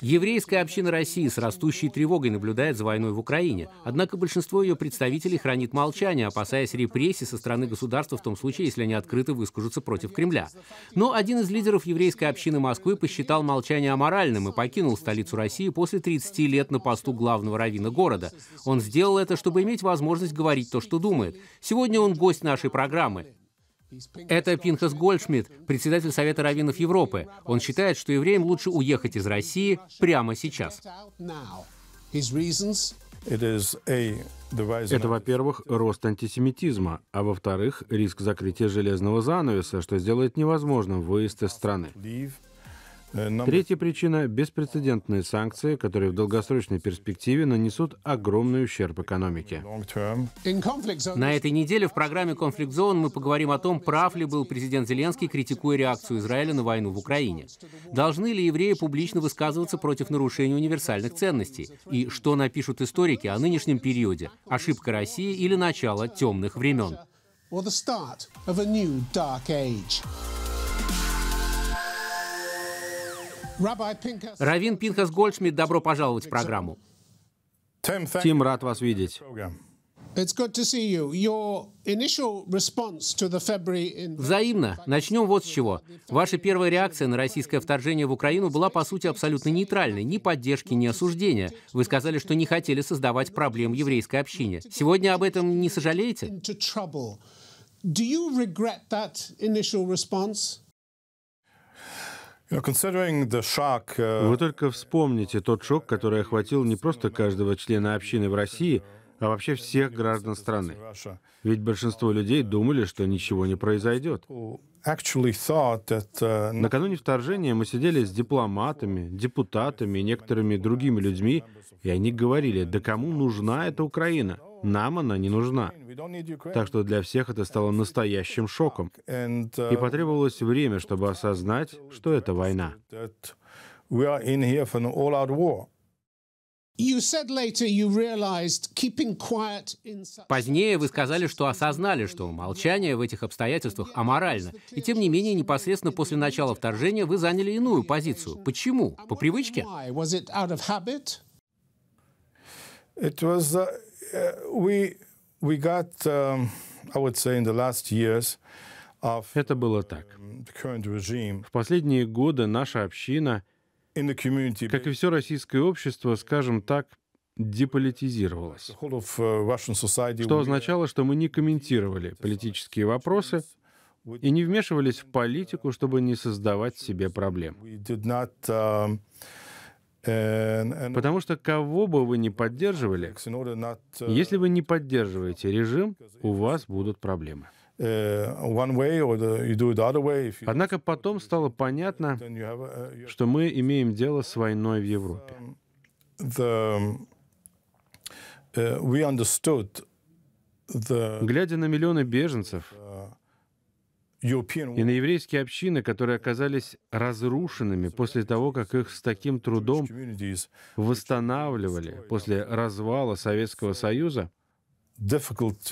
Еврейская община России с растущей тревогой наблюдает за войной в Украине. Однако большинство ее представителей хранит молчание, опасаясь репрессий со стороны государства в том случае, если они открыто выскажутся против Кремля. Но один из лидеров еврейской общины Москвы посчитал молчание аморальным и покинул столицу России после 30 лет на посту главного равина города. Он сделал это, чтобы иметь возможность говорить то, что думает. Сегодня он гость нашей программы. Это Пинхас Гольдшмидт, председатель Совета раввинов Европы. Он считает, что евреям лучше уехать из России прямо сейчас. Это, во-первых, рост антисемитизма, а во-вторых, риск закрытия железного занавеса, что сделает невозможным выезд из страны. Э, Третья причина – беспрецедентные санкции, которые в долгосрочной перспективе нанесут огромный ущерб экономике. На этой неделе в программе «Конфликт Зон» мы поговорим о том, прав ли был президент Зеленский, критикуя реакцию Израиля на войну в Украине. Должны ли евреи публично высказываться против нарушения универсальных ценностей? И что напишут историки о нынешнем периоде – ошибка России или начало темных времен? Or the start of a new dark age. Равин Пинхас Гольдшмидт, добро пожаловать в программу. Тим, рад вас видеть. Взаимно. Начнем вот с чего. Ваша первая реакция на российское вторжение в Украину была, по сути, абсолютно нейтральной. Ни поддержки, ни осуждения. Вы сказали, что не хотели создавать проблем еврейской общине. Сегодня об этом не сожалеете? Do you regret that initial response? Э, э, Вы только вспомните тот шок, который охватил не просто каждого члена общины в России, а вообще всех граждан страны. Ведь большинство людей думали, что ничего не произойдет. Э, Накануне вторжения мы сидели с дипломатами, депутатами и некоторыми другими людьми, и они говорили, да кому нужна эта Украина? Нам она не нужна. Так что для всех это стало настоящим шоком. И потребовалось время, чтобы осознать, что это война. Позднее вы сказали, что осознали, что молчание в этих обстоятельствах аморально. И тем не менее, непосредственно после начала вторжения вы заняли иную позицию. Почему? По привычке? Uh, we, we got, um, I would say, in the last years, это было так. Um, в последние годы наша община, как и все российское общество, скажем так, деполитизировалась. Uh, что означало, что мы не комментировали политические вопросы и не вмешивались в политику, чтобы не создавать себе проблем. Потому что кого бы вы ни поддерживали, если вы не поддерживаете режим, у вас будут проблемы. Uh, Однако потом стало понятно, uh, что мы имеем дело с войной в Европе. Uh, Глядя на миллионы беженцев, и на еврейские общины, которые оказались разрушенными после того, как их с таким трудом восстанавливали после развала Советского Союза, uh,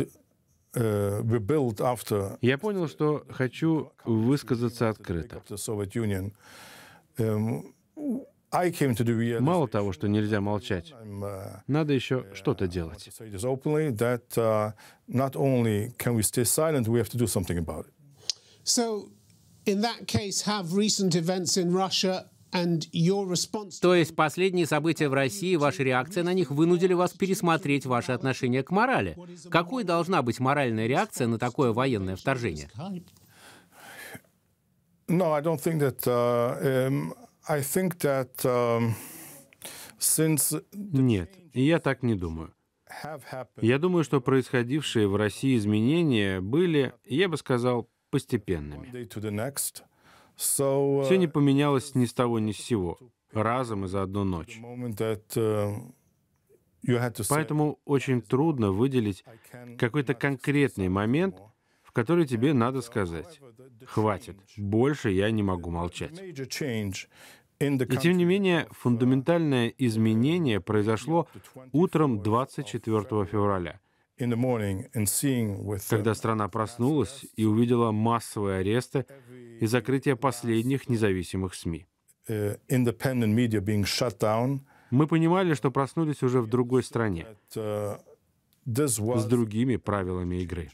я понял, что хочу высказаться открыто. Um, Мало того, что нельзя молчать, uh, надо еще что-то делать. То есть последние события в России, ваша реакция на них вынудили вас пересмотреть ваши отношения к морали. Какой должна быть моральная реакция на такое военное вторжение? Нет, я так не думаю. Я думаю, что происходившие в России изменения были, я бы сказал, постепенными. Uh, Все не поменялось ни с того ни с сего, разом и за одну ночь. Uh, Поэтому очень трудно выделить какой-то конкретный момент, в который тебе uh, надо сказать «хватит, больше я не могу молчать». И тем не менее, фундаментальное изменение произошло утром 24 февраля — когда страна проснулась и увидела массовые аресты и закрытие последних независимых СМИ. Uh, Мы понимали, что проснулись уже в другой стране, uh, с другими правилами игры.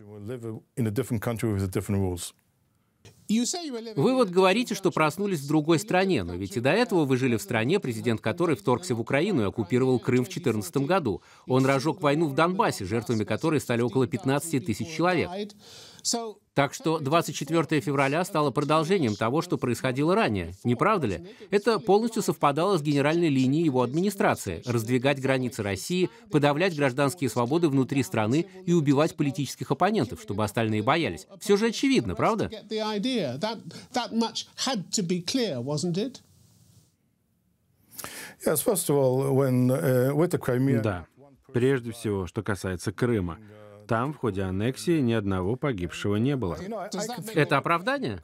Вы вот говорите, что проснулись в другой стране, но ведь и до этого вы жили в стране, президент которой вторгся в Украину и оккупировал Крым в 2014 году. Он разжег войну в Донбассе, жертвами которой стали около 15 тысяч человек. Так что 24 февраля стало продолжением того, что происходило ранее, не правда ли? Это полностью совпадало с генеральной линией его администрации – раздвигать границы России, подавлять гражданские свободы внутри страны и убивать политических оппонентов, чтобы остальные боялись. Все же очевидно, правда? Uh, да. Прежде всего, что касается Крыма там в ходе аннексии ни одного погибшего не было. Это оправдание?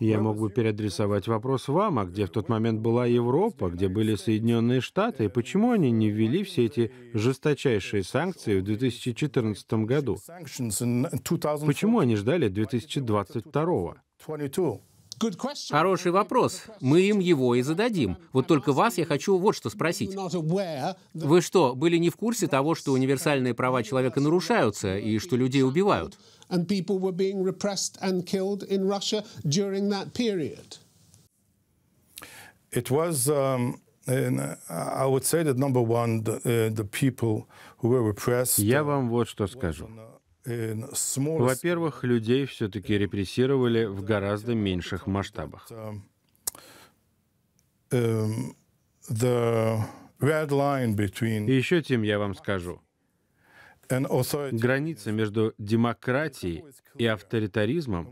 Я мог бы переадресовать вопрос вам, а где в тот момент была Европа, где были Соединенные Штаты, и почему они не ввели все эти жесточайшие санкции в 2014 году? Почему они ждали 2022 Хороший вопрос. Мы им его и зададим. Вот только вас я хочу вот что спросить. Вы что, были не в курсе того, что универсальные права человека нарушаются и что людей убивают? Um, uh, uh, я вам вот что скажу. Во-первых, людей все-таки репрессировали в гораздо меньших масштабах. Э, эм, и еще, тем я вам скажу. Граница между демократией и авторитаризмом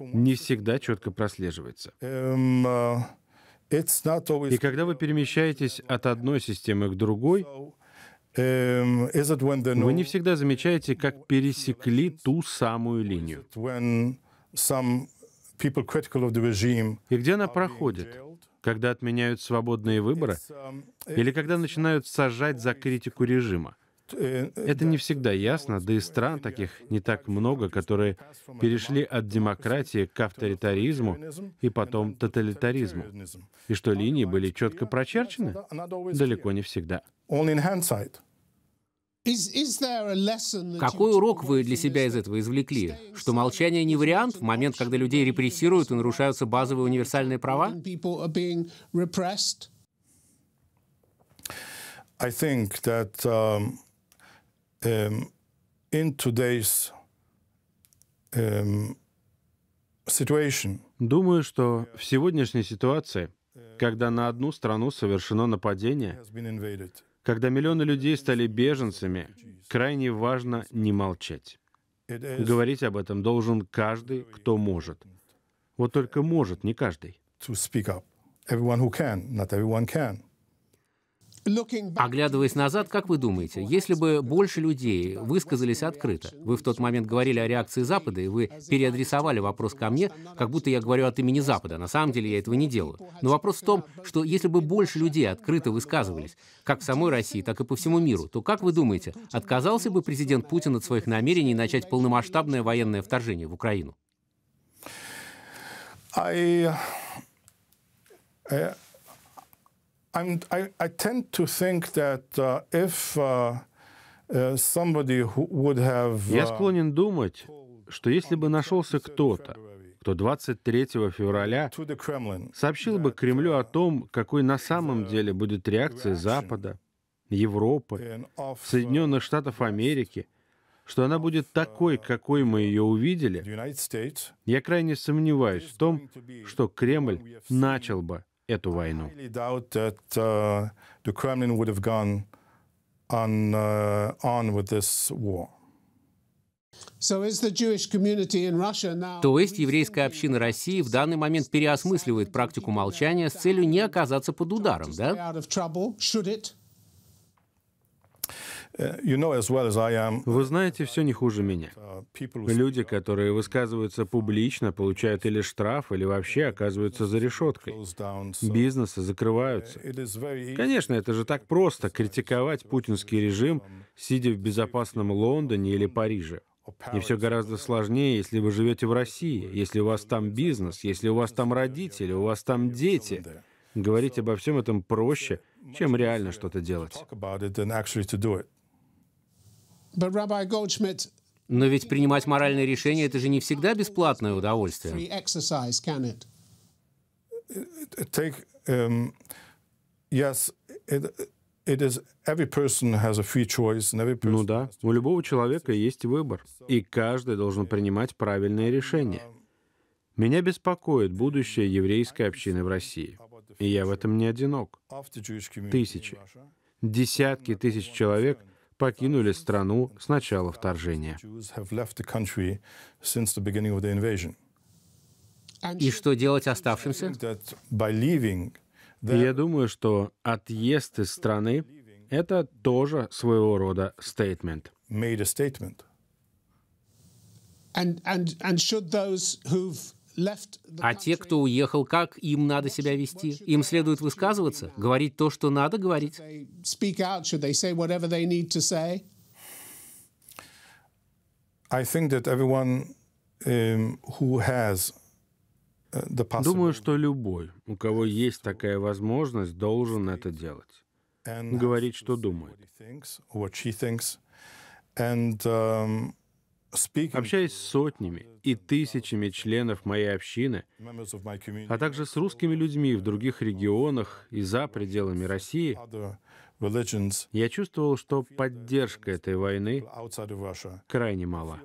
не всегда четко прослеживается. Эм, э, и когда вы перемещаетесь от одной системы к другой, Эм, Вы не всегда замечаете, как пересекли ту самую линию. И где она проходит? Когда отменяют свободные выборы? Um, Или когда uh, начинают сажать за критику режима? Uh, Это не всегда ясно, да и стран таких не так много, которые перешли от демократии к авторитаризму и потом тоталитаризму. И что линии были четко прочерчены? Далеко не всегда. Какой урок вы для себя из этого извлекли? Что молчание не вариант в момент, когда людей репрессируют и нарушаются базовые универсальные права? Um, um, um, Думаю, что в сегодняшней ситуации, когда на одну страну совершено нападение, когда миллионы людей стали беженцами, крайне важно не молчать. Говорить об этом должен каждый, кто может. Вот только может, не каждый. Оглядываясь назад, как вы думаете, если бы больше людей высказались открыто, вы в тот момент говорили о реакции Запада, и вы переадресовали вопрос ко мне, как будто я говорю от имени Запада. На самом деле я этого не делаю. Но вопрос в том, что если бы больше людей открыто высказывались, как в самой России, так и по всему миру, то, как вы думаете, отказался бы президент Путин от своих намерений начать полномасштабное военное вторжение в Украину? I... I... Э, I'm, I, I tend to think that uh, if uh, uh somebody who would have... Я uh, склонен думать, что если бы нашелся кто-то, кто 23 февраля сообщил бы Кремлю о том, какой на самом деле будет реакция Запада, Европы, uh, Соединенных Штатов Америки, что она будет такой, какой мы ее увидели, я крайне сомневаюсь в том, что Кремль начал бы эту войну. То есть еврейская община России в данный момент переосмысливает практику молчания с целью не оказаться под ударом, да? Э, вы знаете все не хуже меня. Э, Люди, которые высказываются публично, получают или штраф, или вообще оказываются за решеткой. Бизнесы закрываются. Э, Конечно, это же так просто критиковать путинский режим, сидя в безопасном Лондоне или Париже. И все гораздо сложнее, если вы живете в России, если у вас там бизнес, если у вас там родители, у вас там дети. Говорить обо всем этом проще, чем реально что-то делать. Но ведь принимать моральные решения – это же не всегда бесплатное удовольствие. Um, ну да, у любого человека есть выбор, и каждый должен принимать правильные решения. Um, Меня беспокоит будущее еврейской общины в России, и я в этом не одинок. Тысячи, десятки тысяч человек — покинули страну с начала вторжения. И что делать оставшимся? Я думаю, что отъезд из страны — это тоже своего рода стейтмент. And, and, and should those who've а те, кто уехал, как им надо себя вести? Им следует высказываться, говорить то, что надо говорить. Um, uh, Думаю, что любой, у кого есть такая возможность, должен это делать. Говорить, что думает. And, um, Общаясь с сотнями и тысячами членов моей общины, а также с русскими людьми в других регионах и за пределами России, я чувствовал, что поддержка этой войны крайне мала.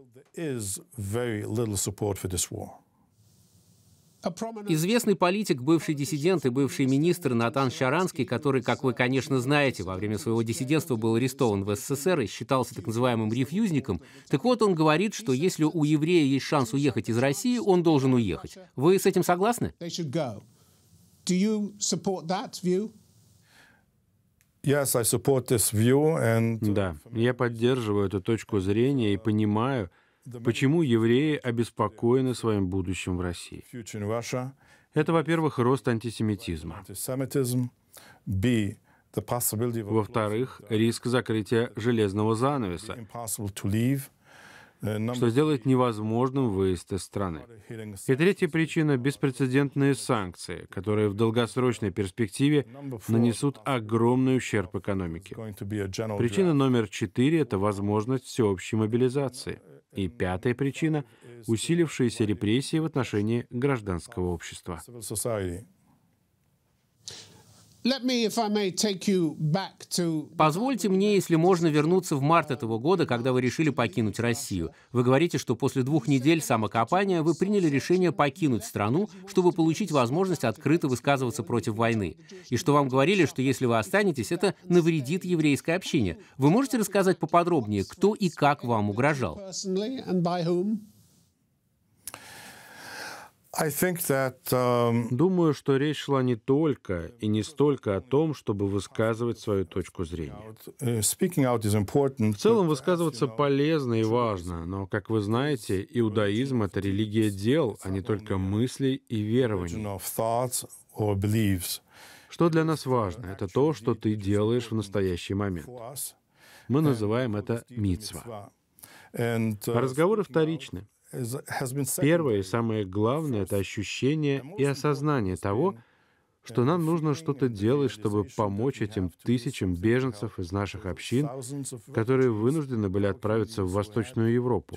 Известный политик, бывший диссидент и бывший министр Натан Шаранский, который, как вы, конечно, знаете, во время своего диссидентства был арестован в СССР и считался так называемым рефьюзником, так вот он говорит, что если у еврея есть шанс уехать из России, он должен уехать. Вы с этим согласны? Да, я поддерживаю эту точку зрения и понимаю, Почему евреи обеспокоены своим будущим в России? Это, во-первых, рост антисемитизма. Во-вторых, риск закрытия железного занавеса, что сделает невозможным выезд из страны. И третья причина — беспрецедентные санкции, которые в долгосрочной перспективе нанесут огромный ущерб экономике. Причина номер четыре — это возможность всеобщей мобилизации — и пятая причина — усилившиеся репрессии в отношении гражданского общества. Позвольте мне, если можно, вернуться в март этого года, когда вы решили покинуть Россию. Вы говорите, что после двух недель самокопания вы приняли решение покинуть страну, чтобы получить возможность открыто высказываться против войны. И что вам говорили, что если вы останетесь, это навредит еврейской общине. Вы можете рассказать поподробнее, кто и как вам угрожал? Um, Думаю, что речь шла не только и не столько о том, чтобы высказывать свою точку зрения. Э, в целом высказываться полезно и важно, но, как вы знаете, иудаизм — это религия дел, а не только мыслей и верований. Что для нас важно? Это то, что ты делаешь в настоящий момент. Мы называем это митцва. Uh, разговоры вторичны. Первое и самое главное — это ощущение и осознание того, что нам нужно что-то делать, чтобы помочь этим тысячам беженцев из наших общин, которые вынуждены были отправиться в Восточную Европу,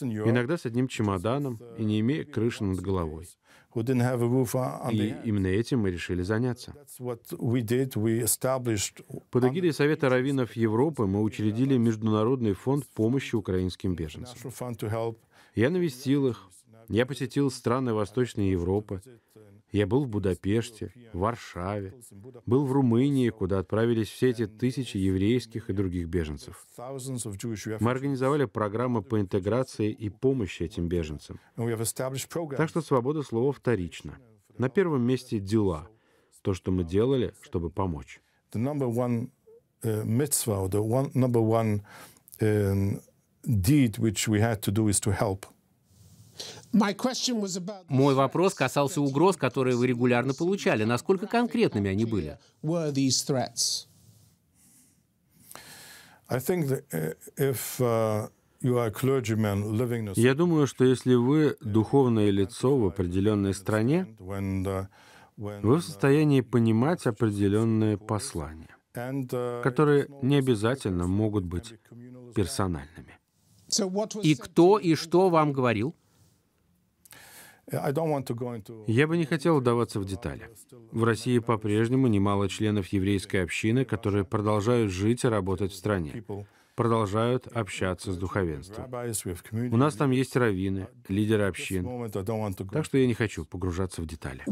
иногда с одним чемоданом и не uh, имея крыши над головой. И именно этим мы решили заняться. Под эгидой Совета раввинов Европы мы учредили Международный фонд помощи украинским беженцам. Я навестил их, я посетил страны Восточной Европы. Я был в Будапеште, в Варшаве, был в Румынии, куда отправились все эти тысячи еврейских и других беженцев. Мы организовали программы по интеграции и помощи этим беженцам. Так что свобода слова вторична. На первом месте дела, то, что мы делали, чтобы помочь. Мой вопрос касался угроз, которые вы регулярно получали. Насколько конкретными они были? Uh, uh, Я думаю, что если вы духовное лицо в определенной стране, вы в состоянии понимать определенные послания, которые не обязательно могут быть персональными. И кто и что вам говорил? Я бы не хотел вдаваться в детали. В России по-прежнему немало членов еврейской общины, которые продолжают жить и работать в стране, продолжают общаться с духовенством. У нас там есть раввины, лидеры общин, так что я не хочу погружаться в детали.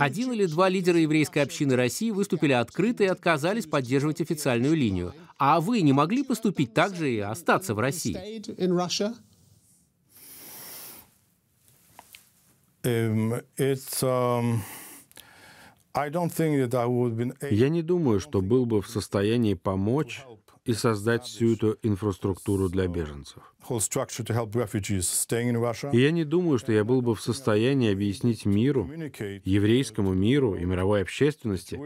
Один или два лидера еврейской общины России выступили открыто и отказались поддерживать официальную линию. А вы не могли поступить так же и остаться в России? Я не думаю, что был бы в состоянии помочь и создать всю эту инфраструктуру для беженцев. И я не думаю, что я был бы в состоянии объяснить миру, еврейскому миру и мировой общественности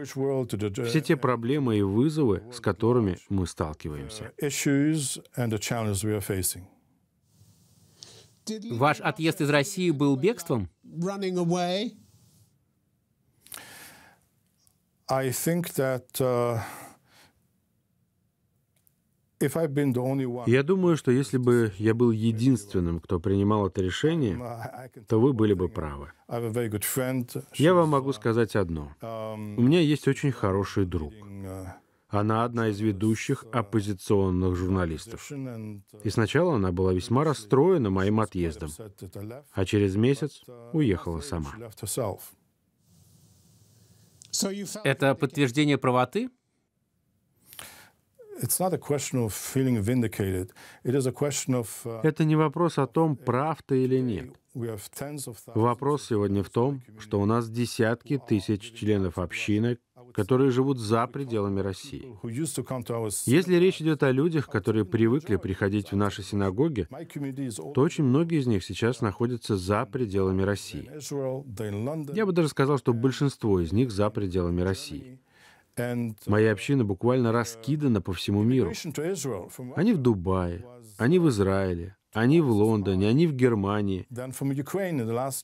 все те проблемы и вызовы, с которыми мы сталкиваемся. Uh, Ваш отъезд из России был бегством? Uh, я думаю, что если бы я был единственным, кто принимал это решение, то вы были бы правы. Я вам могу сказать одно. Uh, um, У меня есть очень хороший друг. Uh, она одна из ведущих оппозиционных журналистов. И сначала она была весьма расстроена моим отъездом, а через месяц уехала сама. Это подтверждение правоты? Uh, Это не вопрос о том, прав ты или нет. Вопрос сегодня в том, что у нас десятки тысяч членов общины, которые живут за пределами России. Если речь идет о людях, которые привыкли приходить в наши синагоги, то очень многие из них сейчас находятся за пределами России. Я бы даже сказал, что большинство из них за пределами России. Моя община буквально раскидана по всему миру. Они в Дубае, они в Израиле, они в Лондоне, они в Германии.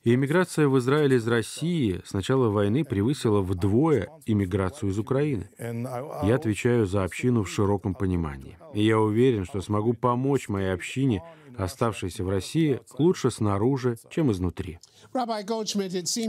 иммиграция в Израиль из России с начала войны превысила вдвое иммиграцию из Украины. Я отвечаю за общину в широком понимании. И я уверен, что смогу помочь моей общине оставшиеся в России, лучше снаружи, чем изнутри.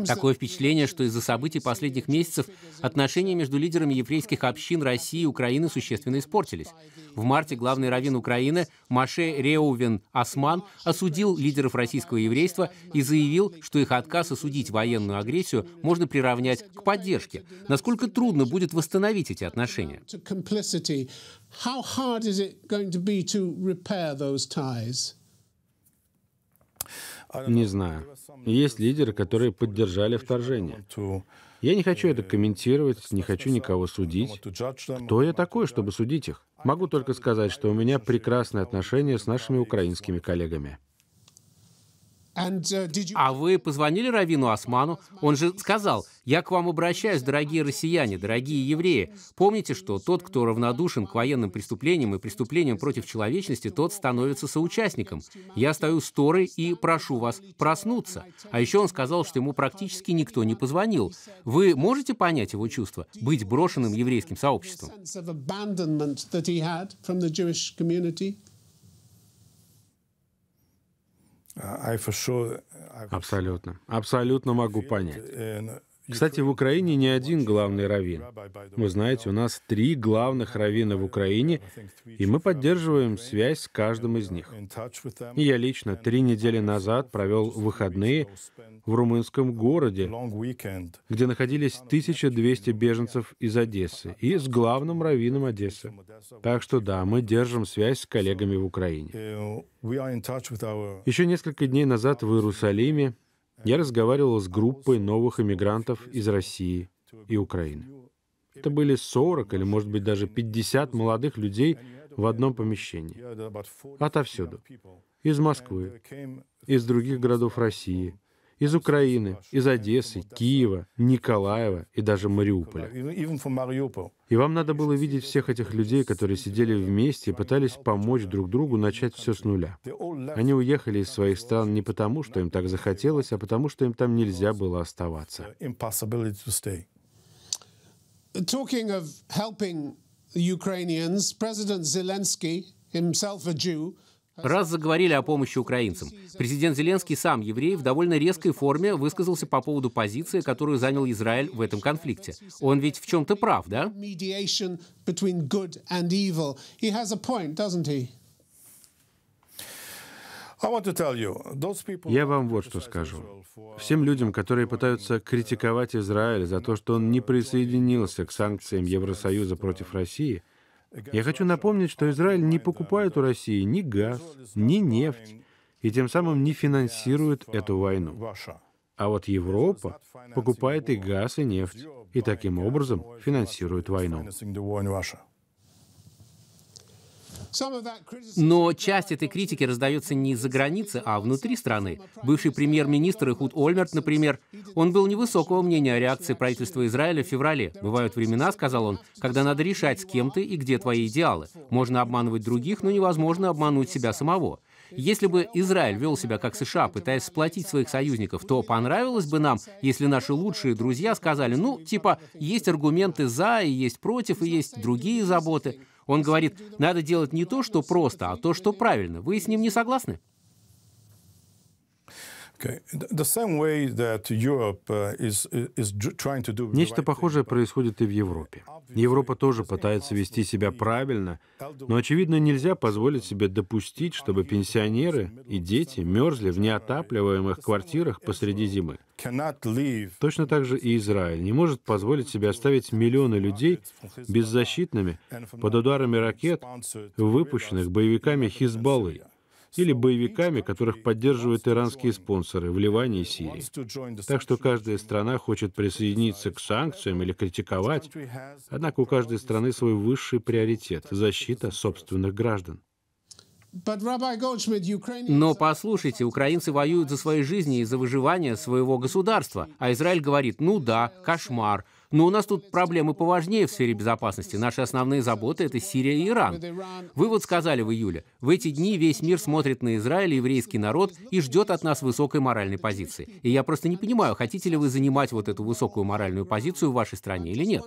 Такое впечатление, что из-за событий последних месяцев отношения между лидерами еврейских общин России и Украины существенно испортились. В марте главный раввин Украины Маше Реувен Осман осудил лидеров российского еврейства и заявил, что их отказ осудить военную агрессию можно приравнять к поддержке. Насколько трудно будет восстановить эти отношения? how hard is it going to be to repair those ties? Не знаю. Есть лидеры, которые поддержали вторжение. Я не хочу это комментировать, не хочу никого судить. Кто я такой, чтобы судить их? Могу только сказать, что у меня прекрасные отношения с нашими украинскими коллегами. Uh, а вы позвонили Равину Осману? Он же сказал, я к вам обращаюсь, дорогие россияне, дорогие евреи. Помните, что тот, кто равнодушен к военным преступлениям и преступлениям против человечности, тот становится соучастником. Я стою с Торой и прошу вас проснуться. А еще он сказал, что ему практически никто не позвонил. Вы можете понять его чувство, быть брошенным еврейским сообществом? А, Абсолютно. Абсолютно могу понять. Э, кстати, в Украине не один главный раввин. Вы знаете, у нас три главных раввина в Украине, и мы поддерживаем связь с каждым из них. И я лично три недели назад провел выходные в румынском городе, где находились 1200 беженцев из Одессы и с главным раввином Одессы. Так что да, мы держим связь с коллегами в Украине. Еще несколько дней назад в Иерусалиме я разговаривал с группой новых иммигрантов из России и Украины. Это были 40 или, может быть, даже 50 молодых людей в одном помещении. Отовсюду. Из Москвы, из других городов России, из Украины, из Одессы, Киева, Николаева и даже Мариуполя. И вам надо было видеть всех этих людей, которые сидели вместе и пытались помочь друг другу начать все с нуля. Они уехали из своих стран не потому, что им так захотелось, а потому, что им там нельзя было оставаться. Ukrainians, President Zelensky, himself a Jew, Раз заговорили о помощи украинцам, президент Зеленский сам еврей в довольно резкой форме высказался по поводу позиции, которую занял Израиль в этом конфликте. Он ведь в чем-то прав, да? Я вам вот что скажу. Всем людям, которые пытаются критиковать Израиль за то, что он не присоединился к санкциям Евросоюза против России – я хочу напомнить, что Израиль не покупает у России ни газ, ни нефть, и тем самым не финансирует эту войну. А вот Европа покупает и газ, и нефть, и таким образом финансирует войну. Но часть этой критики раздается не за границы, а внутри страны. Бывший премьер-министр Ихуд Ольмерт, например, он был невысокого мнения о реакции правительства Израиля в феврале. «Бывают времена, — сказал он, — когда надо решать, с кем ты и где твои идеалы. Можно обманывать других, но невозможно обмануть себя самого. Если бы Израиль вел себя как США, пытаясь сплотить своих союзников, то понравилось бы нам, если наши лучшие друзья сказали, ну, типа, есть аргументы за и есть против, и есть другие заботы. Он говорит, надо делать не то, что просто, а то, что правильно. Вы с ним не согласны? Нечто похожее происходит и в Европе. Европа тоже пытается вести себя правильно, но, очевидно, нельзя позволить себе допустить, чтобы пенсионеры и дети мерзли в неотапливаемых квартирах посреди зимы. Точно так же и Израиль не может позволить себе оставить миллионы людей беззащитными под ударами ракет, выпущенных боевиками Хизбаллы, или боевиками, которых поддерживают иранские спонсоры в Ливане и Сирии. Так что каждая страна хочет присоединиться к санкциям или критиковать, однако у каждой страны свой высший приоритет – защита собственных граждан. Но послушайте, украинцы воюют за свои жизни и за выживание своего государства. А Израиль говорит, ну да, кошмар. Но у нас тут проблемы поважнее в сфере безопасности. Наши основные заботы – это Сирия и Иран. Вы вот сказали в июле, в эти дни весь мир смотрит на Израиль и еврейский народ и ждет от нас высокой моральной позиции. И я просто не понимаю, хотите ли вы занимать вот эту высокую моральную позицию в вашей стране или нет.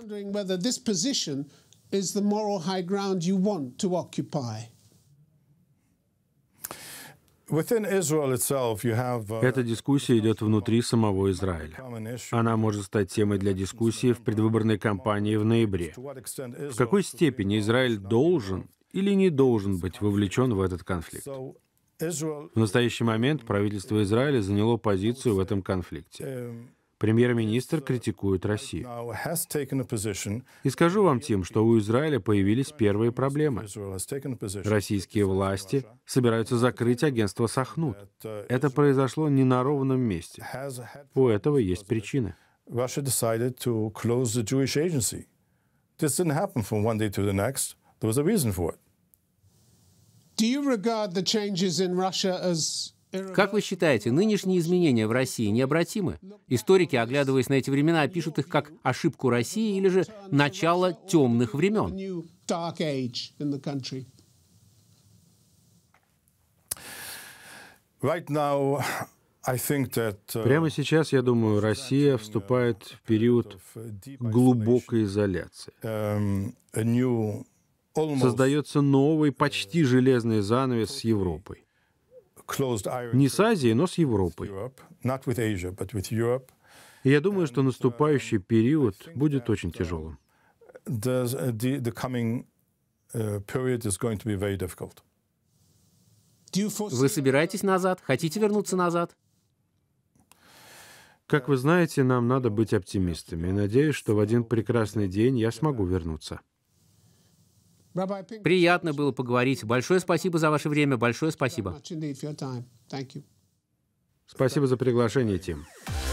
Uh, Эта дискуссия идет внутри самого Израиля. Она может стать темой для дискуссии в предвыборной кампании в ноябре. В какой степени Израиль должен или не должен быть вовлечен в этот конфликт? В настоящий момент правительство Израиля заняло позицию в этом конфликте. Эм, Премьер-министр критикует Россию. И скажу вам, тем, что у Израиля появились первые проблемы. Российские власти собираются закрыть агентство «Сахнут». Uh, Это произошло не на ровном месте. У этого есть причины. Do you regard the changes in Russia as как вы считаете, нынешние изменения в России необратимы? Историки, оглядываясь на эти времена, пишут их как ошибку России или же начало темных времен. Uh, Прямо сейчас, я думаю, Россия вступает в период глубокой изоляции. Um, Создается новый, почти железный занавес с Европой. Не с Азией, но с Европой. И я думаю, что uh, наступающий период будет очень uh, тяжелым. Uh, вы собираетесь назад? Хотите вернуться назад? Как вы знаете, нам надо быть оптимистами. надеюсь, что в один прекрасный день я смогу вернуться. Приятно было поговорить. Большое спасибо за ваше время. Большое спасибо. Спасибо за приглашение, Тим.